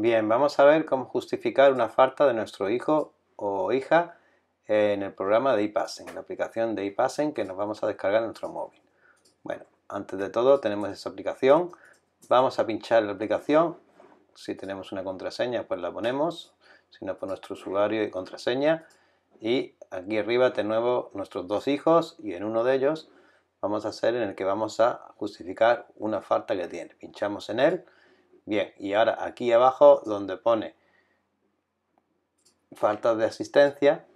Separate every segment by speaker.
Speaker 1: Bien, vamos a ver cómo justificar una falta de nuestro hijo o hija en el programa de en la aplicación de ipassen que nos vamos a descargar en nuestro móvil. Bueno, antes de todo tenemos esa aplicación, vamos a pinchar la aplicación, si tenemos una contraseña pues la ponemos, si no pues nuestro usuario y contraseña y aquí arriba nuevo nuestros dos hijos y en uno de ellos vamos a hacer en el que vamos a justificar una falta que tiene. Pinchamos en él Bien, y ahora aquí abajo donde pone faltas de asistencia,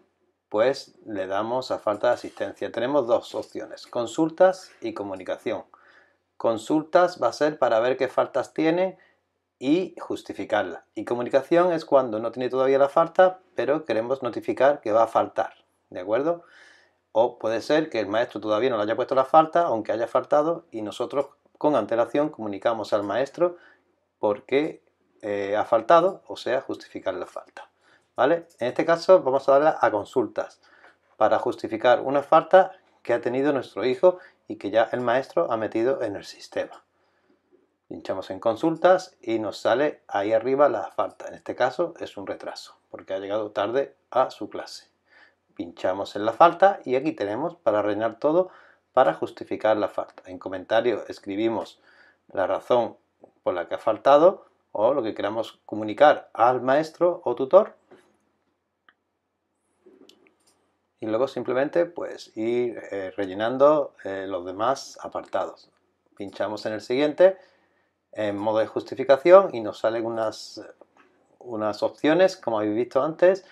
Speaker 1: pues le damos a falta de asistencia. Tenemos dos opciones, consultas y comunicación. Consultas va a ser para ver qué faltas tiene y justificarla. Y comunicación es cuando no tiene todavía la falta, pero queremos notificar que va a faltar. ¿De acuerdo? O puede ser que el maestro todavía no le haya puesto la falta, aunque haya faltado, y nosotros con antelación comunicamos al maestro porque eh, ha faltado, o sea, justificar la falta. ¿Vale? En este caso vamos a darle a consultas para justificar una falta que ha tenido nuestro hijo y que ya el maestro ha metido en el sistema. Pinchamos en consultas y nos sale ahí arriba la falta. En este caso es un retraso porque ha llegado tarde a su clase. Pinchamos en la falta y aquí tenemos para rellenar todo para justificar la falta. En comentario escribimos la razón por la que ha faltado o lo que queramos comunicar al maestro o tutor. Y luego simplemente pues ir eh, rellenando eh, los demás apartados. Pinchamos en el siguiente, en modo de justificación, y nos salen unas, unas opciones, como habéis visto antes,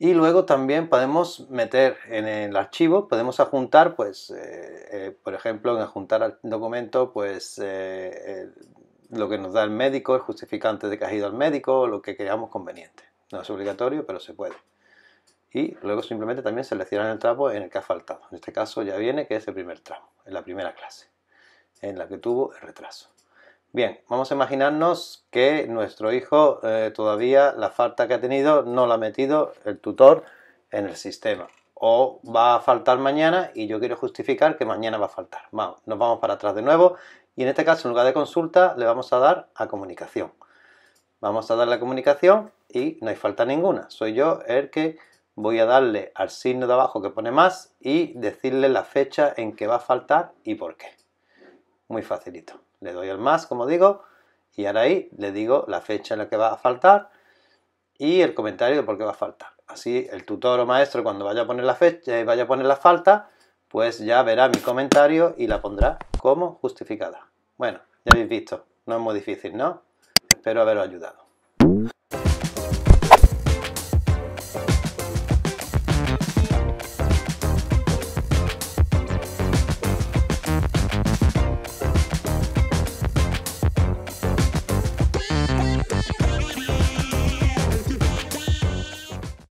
Speaker 1: y luego también podemos meter en el archivo, podemos adjuntar, pues, eh, eh, por ejemplo, en adjuntar al documento, pues, eh, lo que nos da el médico, el justificante de que has ido al médico, lo que creamos conveniente. No es obligatorio, pero se puede. Y luego simplemente también seleccionar el tramo en el que ha faltado. En este caso ya viene que es el primer tramo, en la primera clase, en la que tuvo el retraso. Bien, vamos a imaginarnos que nuestro hijo eh, todavía la falta que ha tenido no la ha metido el tutor en el sistema. O va a faltar mañana y yo quiero justificar que mañana va a faltar. Vamos, nos vamos para atrás de nuevo y en este caso en lugar de consulta le vamos a dar a comunicación. Vamos a darle a comunicación y no hay falta ninguna. Soy yo el que voy a darle al signo de abajo que pone más y decirle la fecha en que va a faltar y por qué muy facilito. Le doy el más, como digo, y ahora ahí le digo la fecha en la que va a faltar y el comentario de por qué va a faltar. Así el tutor o maestro cuando vaya a poner la fecha y eh, vaya a poner la falta, pues ya verá mi comentario y la pondrá como justificada. Bueno, ya habéis visto, no es muy difícil, ¿no? Espero haberos ayudado.